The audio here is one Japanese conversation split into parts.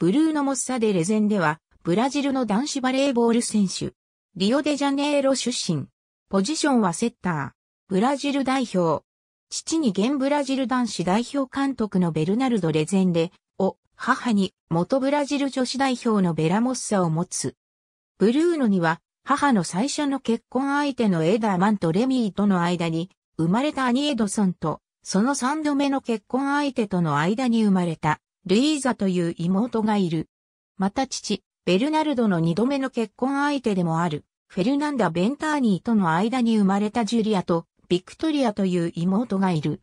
ブルーノ・モッサデ・レゼンでは、ブラジルの男子バレーボール選手。リオデジャネイロ出身。ポジションはセッター。ブラジル代表。父に現ブラジル男子代表監督のベルナルド・レゼンデを、母に元ブラジル女子代表のベラモッサを持つ。ブルーノには、母の最初の結婚相手のエダーマンとレミーとの間に、生まれたアニエドソンと、その三度目の結婚相手との間に生まれた、ルイーザという妹がいる。また父、ベルナルドの二度目の結婚相手でもある、フェルナンダ・ベンターニーとの間に生まれたジュリアと、ビクトリアという妹がいる。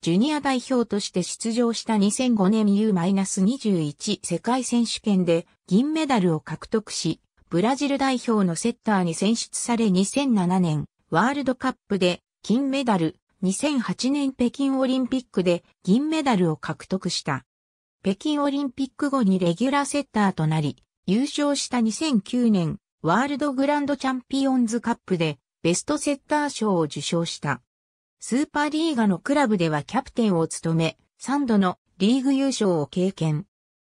ジュニア代表として出場した2005年 U-21 世界選手権で銀メダルを獲得し、ブラジル代表のセッターに選出され2007年ワールドカップで金メダル、2008年北京オリンピックで銀メダルを獲得した。北京オリンピック後にレギュラーセッターとなり、優勝した2009年、ワールドグランドチャンピオンズカップでベストセッター賞を受賞した。スーパーリーガのクラブではキャプテンを務め、3度のリーグ優勝を経験。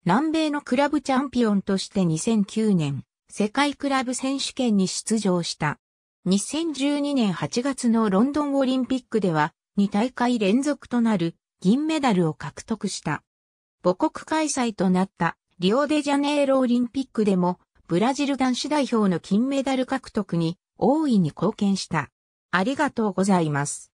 南米のクラブチャンピオンとして2009年、世界クラブ選手権に出場した。2012年8月のロンドンオリンピックでは、2大会連続となる銀メダルを獲得した。母国開催となったリオデジャネイロオリンピックでもブラジル男子代表の金メダル獲得に大いに貢献した。ありがとうございます。